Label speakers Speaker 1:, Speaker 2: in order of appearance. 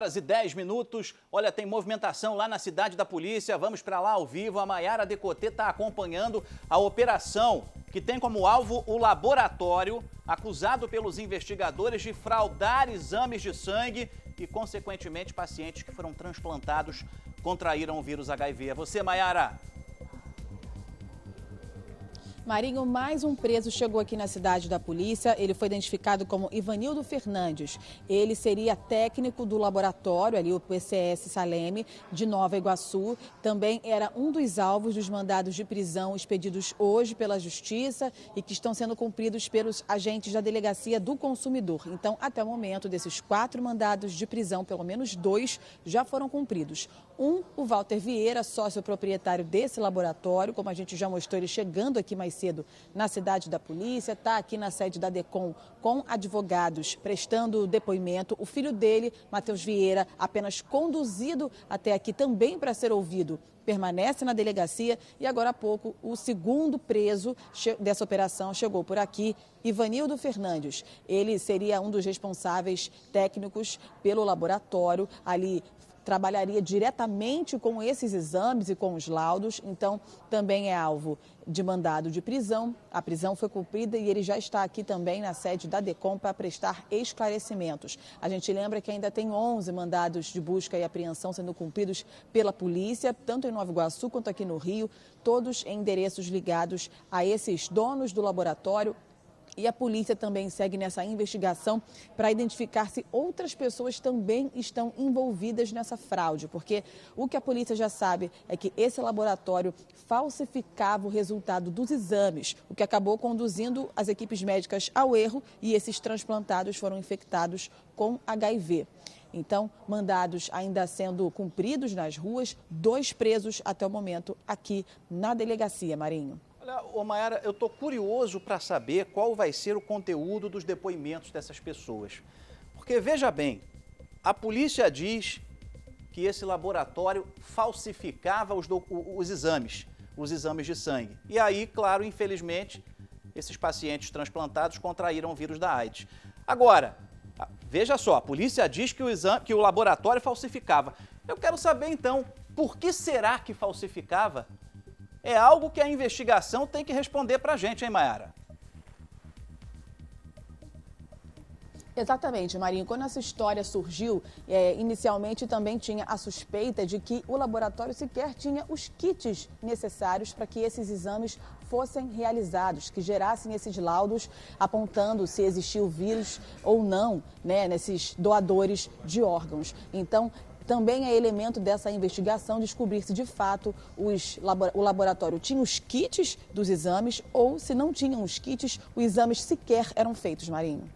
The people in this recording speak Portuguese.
Speaker 1: horas e 10 minutos. Olha, tem movimentação lá na cidade da polícia. Vamos para lá ao vivo. A Maiara Decotê está acompanhando a operação que tem como alvo o laboratório acusado pelos investigadores de fraudar exames de sangue e, consequentemente, pacientes que foram transplantados contraíram o vírus HIV. É você, Maiara.
Speaker 2: Marinho, mais um preso chegou aqui na cidade da polícia. Ele foi identificado como Ivanildo Fernandes. Ele seria técnico do laboratório, ali o PCS Saleme, de Nova Iguaçu. Também era um dos alvos dos mandados de prisão expedidos hoje pela Justiça e que estão sendo cumpridos pelos agentes da Delegacia do Consumidor. Então, até o momento, desses quatro mandados de prisão, pelo menos dois já foram cumpridos. Um, o Walter Vieira, sócio proprietário desse laboratório, como a gente já mostrou, ele chegando aqui mais cedo na cidade da polícia, está aqui na sede da DECOM com advogados prestando depoimento. O filho dele, Matheus Vieira, apenas conduzido até aqui também para ser ouvido permanece na delegacia e agora há pouco o segundo preso dessa operação chegou por aqui, Ivanildo Fernandes. Ele seria um dos responsáveis técnicos pelo laboratório ali trabalharia diretamente com esses exames e com os laudos, então também é alvo de mandado de prisão. A prisão foi cumprida e ele já está aqui também na sede da DECOM para prestar esclarecimentos. A gente lembra que ainda tem 11 mandados de busca e apreensão sendo cumpridos pela polícia, tanto em Nova Iguaçu quanto aqui no Rio, todos em endereços ligados a esses donos do laboratório e a polícia também segue nessa investigação para identificar se outras pessoas também estão envolvidas nessa fraude, porque o que a polícia já sabe é que esse laboratório falsificava o resultado dos exames, o que acabou conduzindo as equipes médicas ao erro e esses transplantados foram infectados com HIV. Então, mandados ainda sendo cumpridos nas ruas, dois presos até o momento aqui na delegacia, Marinho.
Speaker 1: Agora, Omaera, eu estou curioso para saber qual vai ser o conteúdo dos depoimentos dessas pessoas. Porque, veja bem, a polícia diz que esse laboratório falsificava os, os exames, os exames de sangue. E aí, claro, infelizmente, esses pacientes transplantados contraíram o vírus da AIDS. Agora, veja só, a polícia diz que o, exame, que o laboratório falsificava. Eu quero saber então, por que será que falsificava? é algo que a investigação tem que responder para a gente, hein, Mayara?
Speaker 2: Exatamente, Marinho. Quando essa história surgiu, é, inicialmente também tinha a suspeita de que o laboratório sequer tinha os kits necessários para que esses exames fossem realizados, que gerassem esses laudos apontando se existiu vírus ou não né, nesses doadores de órgãos. Então, também é elemento dessa investigação descobrir se de fato os, o laboratório tinha os kits dos exames ou se não tinham os kits, os exames sequer eram feitos, Marinho.